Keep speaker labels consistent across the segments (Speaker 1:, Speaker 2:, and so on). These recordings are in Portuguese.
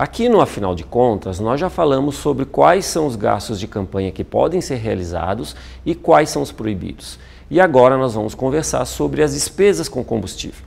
Speaker 1: Aqui no Afinal de Contas, nós já falamos sobre quais são os gastos de campanha que podem ser realizados e quais são os proibidos. E agora nós vamos conversar sobre as despesas com combustível.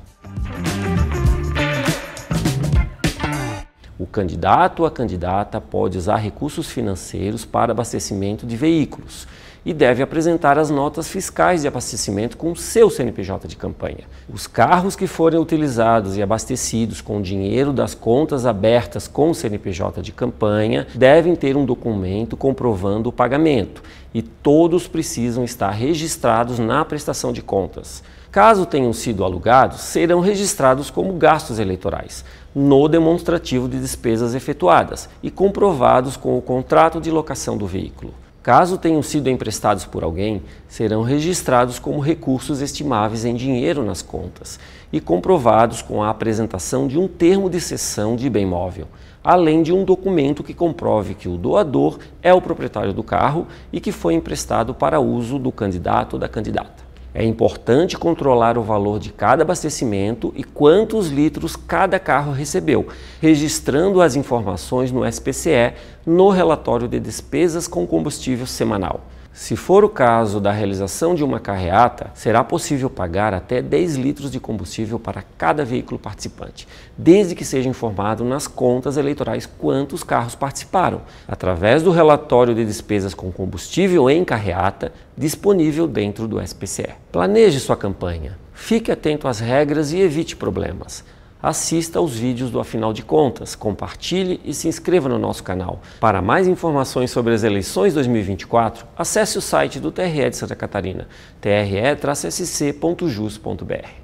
Speaker 1: O candidato ou a candidata pode usar recursos financeiros para abastecimento de veículos e deve apresentar as notas fiscais de abastecimento com o seu CNPJ de campanha. Os carros que forem utilizados e abastecidos com dinheiro das contas abertas com o CNPJ de campanha devem ter um documento comprovando o pagamento e todos precisam estar registrados na prestação de contas. Caso tenham sido alugados, serão registrados como gastos eleitorais no demonstrativo de despesas efetuadas e comprovados com o contrato de locação do veículo. Caso tenham sido emprestados por alguém, serão registrados como recursos estimáveis em dinheiro nas contas e comprovados com a apresentação de um termo de cessão de bem móvel, além de um documento que comprove que o doador é o proprietário do carro e que foi emprestado para uso do candidato ou da candidata. É importante controlar o valor de cada abastecimento e quantos litros cada carro recebeu, registrando as informações no SPCE no relatório de despesas com combustível semanal. Se for o caso da realização de uma carreata, será possível pagar até 10 litros de combustível para cada veículo participante, desde que seja informado nas contas eleitorais quantos carros participaram, através do relatório de despesas com combustível em carreata disponível dentro do SPCE. Planeje sua campanha. Fique atento às regras e evite problemas assista aos vídeos do Afinal de Contas, compartilhe e se inscreva no nosso canal. Para mais informações sobre as eleições 2024, acesse o site do TRE de Santa Catarina, tre-sc.jus.br.